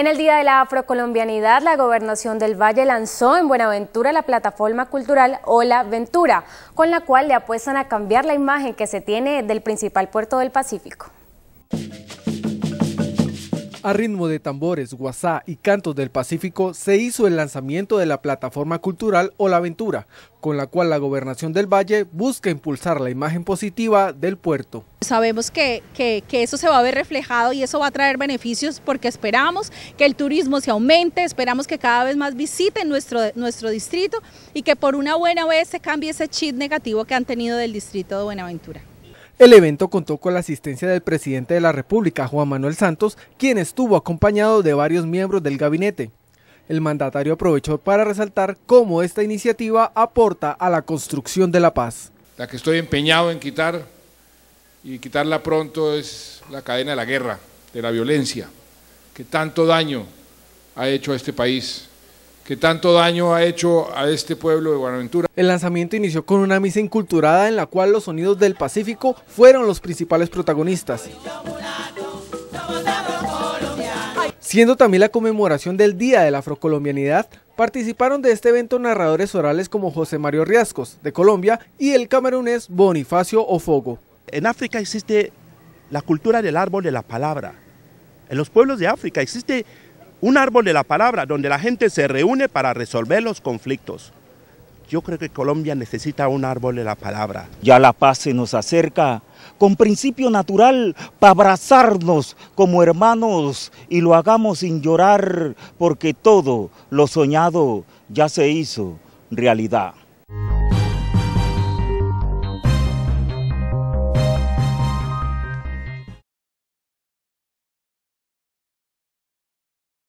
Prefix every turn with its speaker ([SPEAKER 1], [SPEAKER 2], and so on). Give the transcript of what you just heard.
[SPEAKER 1] En el Día de la Afrocolombianidad, la Gobernación del Valle lanzó en Buenaventura la plataforma cultural Hola Ventura, con la cual le apuestan a cambiar la imagen que se tiene del principal puerto del Pacífico.
[SPEAKER 2] A ritmo de tambores, guasá y cantos del Pacífico se hizo el lanzamiento de la plataforma cultural Aventura, con la cual la gobernación del Valle busca impulsar la imagen positiva del puerto.
[SPEAKER 1] Sabemos que, eso se va a ver reflejado y eso va a traer beneficios porque esperamos que el turismo se aumente, esperamos que cada vez más visiten nuestro, nuestro distrito y que por una buena vez se cambie ese chip negativo que han tenido del distrito de Buenaventura.
[SPEAKER 2] El evento contó con la asistencia del presidente de la República, Juan Manuel Santos, quien estuvo acompañado de varios miembros del gabinete. El mandatario aprovechó para resaltar cómo esta iniciativa aporta a la construcción de la paz.
[SPEAKER 3] La que estoy empeñado en quitar y quitarla pronto es la cadena de la guerra, de la violencia, que tanto daño ha hecho a este país que tanto daño ha hecho a este pueblo de Buenaventura. El lanzamiento
[SPEAKER 2] inició con una misa inculturada en la cual los sonidos del Pacífico fueron los principales protagonistas. Siendo también la conmemoración del Día de la Afrocolombianidad, participaron de este evento narradores orales como José Mario Riascos, de Colombia, y el camerunés Bonifacio Ofogo. En África existe
[SPEAKER 4] la cultura del árbol de la palabra. En los pueblos de África existe un árbol de la palabra donde la gente se reúne para resolver los conflictos. Yo creo que Colombia
[SPEAKER 5] necesita un árbol de la palabra. Ya la paz se nos acerca con principio natural para abrazarnos como hermanos y lo hagamos sin llorar porque todo lo soñado ya se hizo realidad.